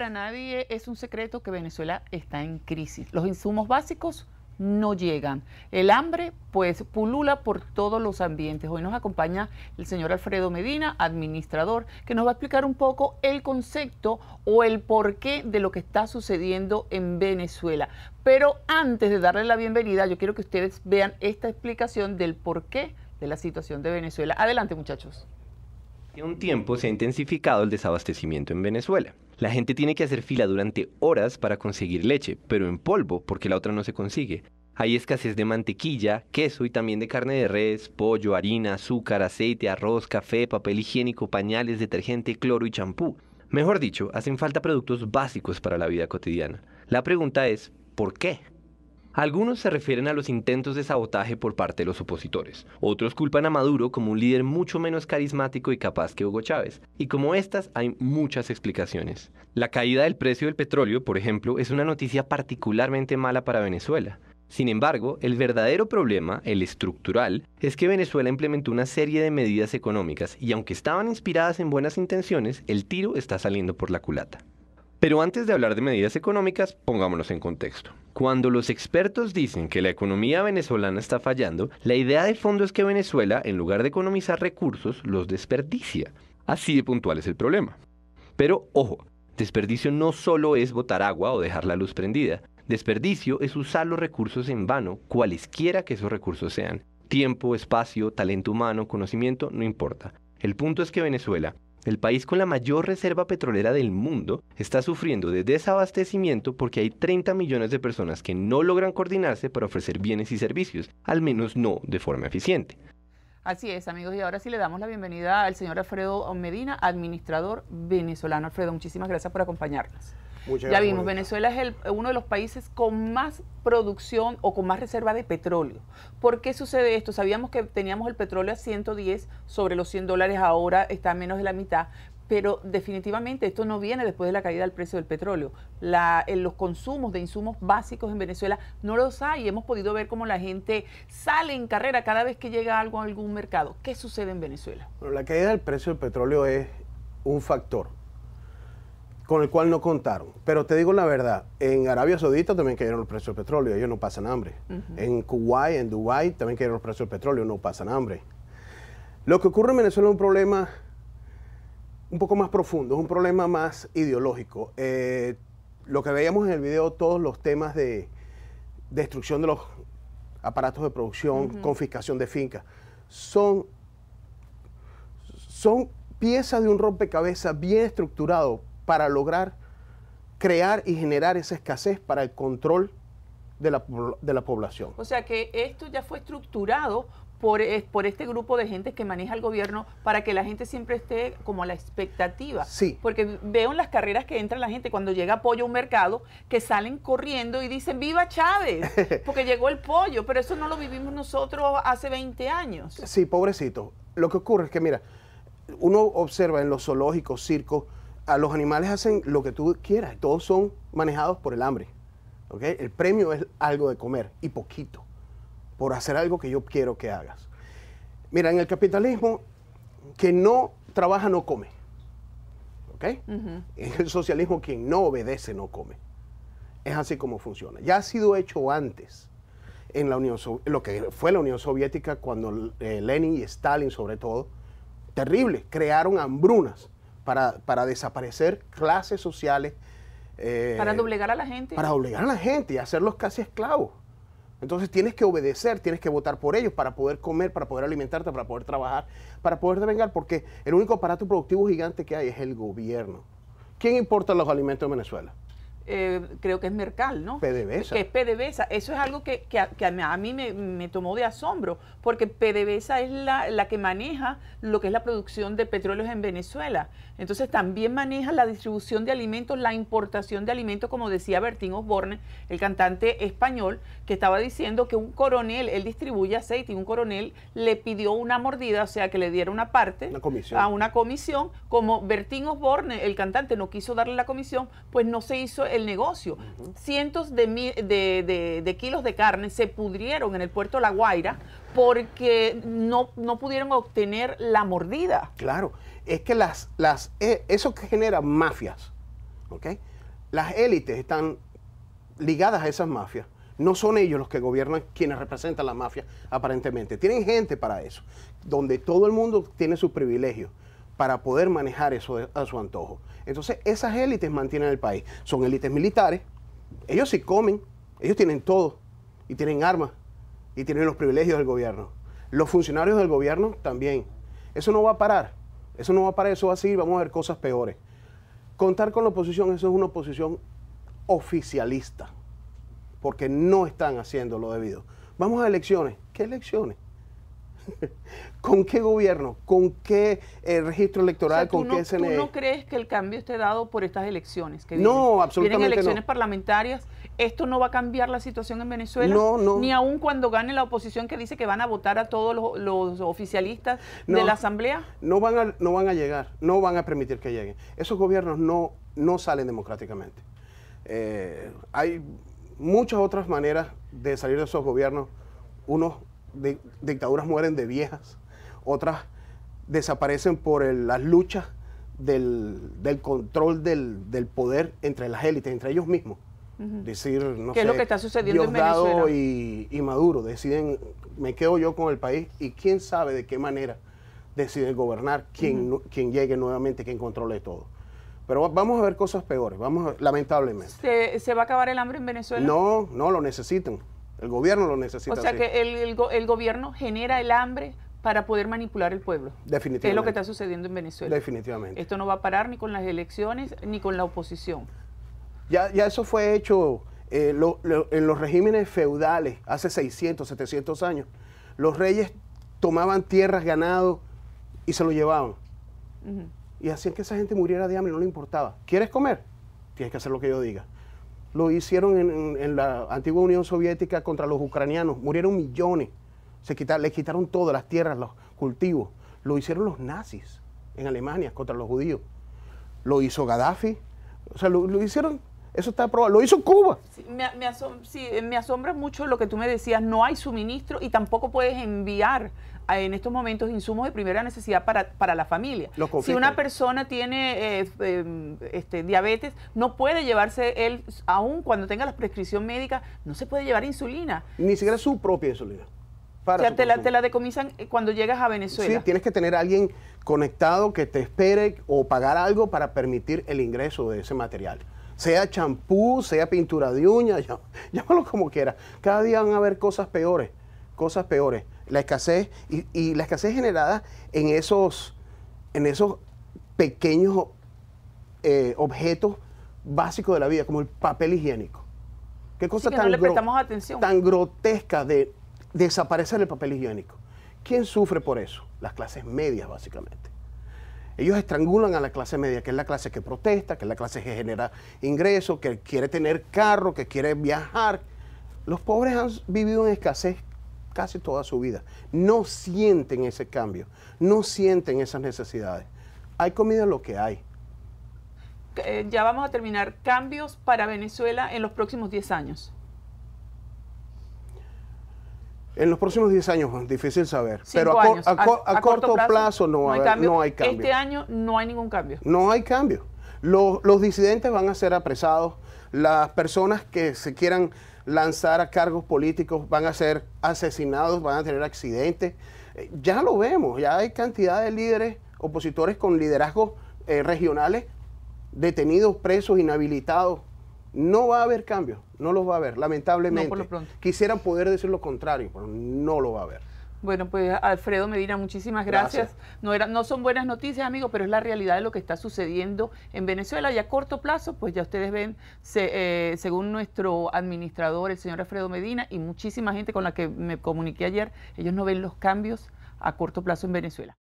para nadie es un secreto que Venezuela está en crisis. Los insumos básicos no llegan. El hambre, pues, pulula por todos los ambientes. Hoy nos acompaña el señor Alfredo Medina, administrador, que nos va a explicar un poco el concepto o el porqué de lo que está sucediendo en Venezuela. Pero antes de darle la bienvenida, yo quiero que ustedes vean esta explicación del porqué de la situación de Venezuela. Adelante, muchachos. Hace un tiempo se ha intensificado el desabastecimiento en Venezuela. La gente tiene que hacer fila durante horas para conseguir leche, pero en polvo, porque la otra no se consigue. Hay escasez de mantequilla, queso y también de carne de res, pollo, harina, azúcar, aceite, arroz, café, papel higiénico, pañales, detergente, cloro y champú. Mejor dicho, hacen falta productos básicos para la vida cotidiana. La pregunta es, ¿por qué? Algunos se refieren a los intentos de sabotaje por parte de los opositores. Otros culpan a Maduro como un líder mucho menos carismático y capaz que Hugo Chávez. Y como estas hay muchas explicaciones. La caída del precio del petróleo, por ejemplo, es una noticia particularmente mala para Venezuela. Sin embargo, el verdadero problema, el estructural, es que Venezuela implementó una serie de medidas económicas y aunque estaban inspiradas en buenas intenciones, el tiro está saliendo por la culata. Pero antes de hablar de medidas económicas, pongámonos en contexto. Cuando los expertos dicen que la economía venezolana está fallando, la idea de fondo es que Venezuela, en lugar de economizar recursos, los desperdicia. Así de puntual es el problema. Pero ojo, desperdicio no solo es botar agua o dejar la luz prendida. Desperdicio es usar los recursos en vano, cualesquiera que esos recursos sean. Tiempo, espacio, talento humano, conocimiento, no importa. El punto es que Venezuela, el país con la mayor reserva petrolera del mundo está sufriendo de desabastecimiento porque hay 30 millones de personas que no logran coordinarse para ofrecer bienes y servicios, al menos no de forma eficiente. Así es, amigos, y ahora sí le damos la bienvenida al señor Alfredo Medina, administrador venezolano. Alfredo, muchísimas gracias por acompañarnos ya vimos, Venezuela es uno de los países con más producción o con más reserva de petróleo. ¿Por qué sucede esto? Sabíamos que teníamos el petróleo a 110 sobre los 100 dólares, ahora está a menos de la mitad, pero definitivamente esto no viene después de la caída del precio del petróleo. Eh, los consumos de insumos básicos en Venezuela no los hay. Hemos podido ver cómo la gente sale en carrera cada vez que llega algo a algún mercado. ¿Qué sucede en Venezuela? la caída del precio del petróleo es un factor con el cual no contaron. Pero te digo la verdad, en Arabia Saudita también cayeron los precios del petróleo, ellos no pasan hambre. En Kuwait, en Dubái también cayeron los precios del petróleo, no pasan hambre. Lo que ocurre en Venezuela es un problema un poco más profundo, es un problema más ideológico. Eh, lo que veíamos en el video, todos los temas de destrucción de los aparatos de producción, confiscación de fincas, son, son piezas de un rompecabezas bien estructurado para lograr crear y generar esa escasez para el control de la, población. O sea que esto ya fue estructurado por, e, por, este grupo de gente que maneja el gobierno para que la gente siempre esté como a la expectativa. Sí. Porque veo en las carreras que entra la gente cuando llega pollo a un mercado que salen corriendo y dicen ¡Viva Chávez! Porque llegó el pollo, pero eso no lo vivimos nosotros hace 20 años. Sí, pobrecito. Lo que ocurre es que, mira, uno observa en los zoológicos, circos, a los animales hacen lo que tú quieras, todos son manejados por el hambre. El premio es algo de comer y poquito, por hacer algo que yo quiero que hagas. Mira, en el capitalismo, que no trabaja no come. En el socialismo, quien no obedece no come. Es así como funciona. Ya ha sido hecho antes en la Unión lo que fue la Unión Soviética cuando eh, Lenin y Stalin sobre todo, terrible, crearon hambrunas para, desaparecer clases sociales. Eh, para doblegar a la gente. Para doblegar a la gente y hacerlos casi esclavos. Entonces tienes que obedecer, tienes que votar por ellos para poder comer, para poder alimentarte, para poder trabajar, para poder devengar, porque el único aparato productivo gigante que hay es el gobierno. ¿Quién importa los alimentos en Venezuela? Eh, creo que es Mercal, ¿no? PDVSA. es PDVSA. Eso es algo que, a, mí me, tomó de asombro, porque PDVSA es la, que maneja lo que es la producción de petróleos en Venezuela. Entonces también maneja la distribución de alimentos, la importación de alimentos, como decía Bertín Osborne, el cantante español, que estaba diciendo que un coronel, él distribuye aceite y un coronel le pidió una mordida, o sea, que le diera una parte a una comisión. Como Bertín Osborne, el cantante, no quiso darle la comisión, pues no se hizo el negocio. Cientos de, kilos de carne se pudrieron en el puerto La Guaira porque no, pudieron obtener la mordida. Claro, es que las, las, e, eso que genera mafias, ¿ok? Las élites están ligadas a esas mafias. No son ellos los que gobiernan, quienes representan la mafia, aparentemente. Tienen gente para eso, donde todo el mundo tiene sus privilegios para poder manejar eso a su antojo. Entonces, esas élites mantienen el país. Son élites militares, ellos sí comen, ellos tienen todo, y tienen armas, y tienen los privilegios del gobierno. Los funcionarios del gobierno también. Eso no va a parar, eso no va a parar, eso va a seguir, vamos a ver cosas peores. Contar con la oposición, eso es una oposición oficialista, porque no están haciendo lo debido. Vamos a elecciones. ¿Qué elecciones? ¿Con qué gobierno? ¿Con qué eh, registro electoral? ¿Con qué SNE? ¿Tú no crees que el cambio esté dado por estas elecciones? Que vienen? no, absolutamente elecciones parlamentarias. ¿Esto no va a cambiar la situación en Venezuela? No, no. Ni aún cuando gane la oposición que dice que van a votar a todos los, oficialistas de la Asamblea. No van, a, no van a llegar, no van a permitir que lleguen. Esos gobiernos no, no salen democráticamente. Eh, hay muchas otras maneras de salir de esos gobiernos. Unos dictaduras mueren de viejas, otras desaparecen por las luchas del, control del, poder entre las élites, entre ellos mismos. Decir, no ¿Qué es lo que está sucediendo en Venezuela? Y, y Maduro deciden, me quedo yo con el país y quién sabe de qué manera deciden gobernar, quién, quien llegue nuevamente, quién controle todo. Pero vamos a ver cosas peores, vamos lamentablemente. ¿Se, ¿Se, va a acabar el hambre en Venezuela? No, no, lo necesitan. El gobierno lo necesita. O sea que el, gobierno genera el hambre para poder manipular el pueblo. Definitivamente. Es lo que está sucediendo en Venezuela. Definitivamente. Esto no va a parar ni con las elecciones ni con la oposición. Ya, eso fue hecho eh, en los regímenes feudales hace 600, 700 años. Los reyes tomaban tierras, ganado y se lo llevaban. Y hacían que esa gente muriera de hambre, no le importaba. ¿Quieres comer? Tienes que hacer lo que yo diga lo hicieron en, la antigua Unión Soviética contra los ucranianos, murieron millones, se quitaron, les quitaron todas las tierras, los cultivos, lo hicieron los nazis en Alemania contra los judíos, lo hizo Gaddafi, o sea, lo hicieron eso está aprobado. Lo hizo Cuba. me, asombra mucho lo que tú me decías. No hay suministro y tampoco puedes enviar en estos momentos insumos de primera necesidad para, la familia. Si una persona tiene eh, em, este, diabetes, no puede llevarse él, aún cuando tenga la prescripción médica, no se puede llevar insulina. Ni siquiera su propia insulina. te la, decomisan eh, cuando llegas a Venezuela. Sí, tienes que tener a alguien conectado que te espere o pagar algo para permitir el ingreso de ese material sea champú, sea pintura de uñas, llámalo como quiera. Cada día van a haber cosas peores, cosas peores. La escasez y, la escasez generada en esos, en esos pequeños eh, objetos básicos de la vida, como el papel higiénico. Qué cosa tan, tan, grotesca de desaparecer el papel higiénico. ¿Quién sufre por eso? Las clases medias, básicamente. Ellos estrangulan a la clase media, que es la clase que protesta, que es la clase que genera ingresos, que quiere tener carro, que quiere viajar. Los pobres han vivido en escasez casi toda su vida. No sienten ese cambio, no sienten esas necesidades. Hay comida lo que hay. Eh, ya vamos a terminar. Cambios para Venezuela en los próximos 10 años. En los próximos 10 años, difícil saber. pero a, corto, plazo, no, hay cambio. Este año no hay ningún cambio. No hay cambio. Los, disidentes van a ser apresados. Las personas que se quieran lanzar a cargos políticos van a ser asesinados, van a tener accidentes. Eh, ya lo vemos, ya hay cantidad de líderes opositores con liderazgos eh, regionales detenidos, presos, inhabilitados. No va a haber cambios, no los va a haber, lamentablemente. Quisieran poder decir lo contrario, pero no lo va a haber. Bueno, pues Alfredo Medina, muchísimas gracias. No, no son buenas noticias, amigo, pero es la realidad de lo que está sucediendo en Venezuela. Y a corto plazo, pues ya ustedes ven, eh, según nuestro administrador, el señor Alfredo Medina, y muchísima gente con la que me comuniqué ayer, ellos no ven los cambios a corto plazo en Venezuela.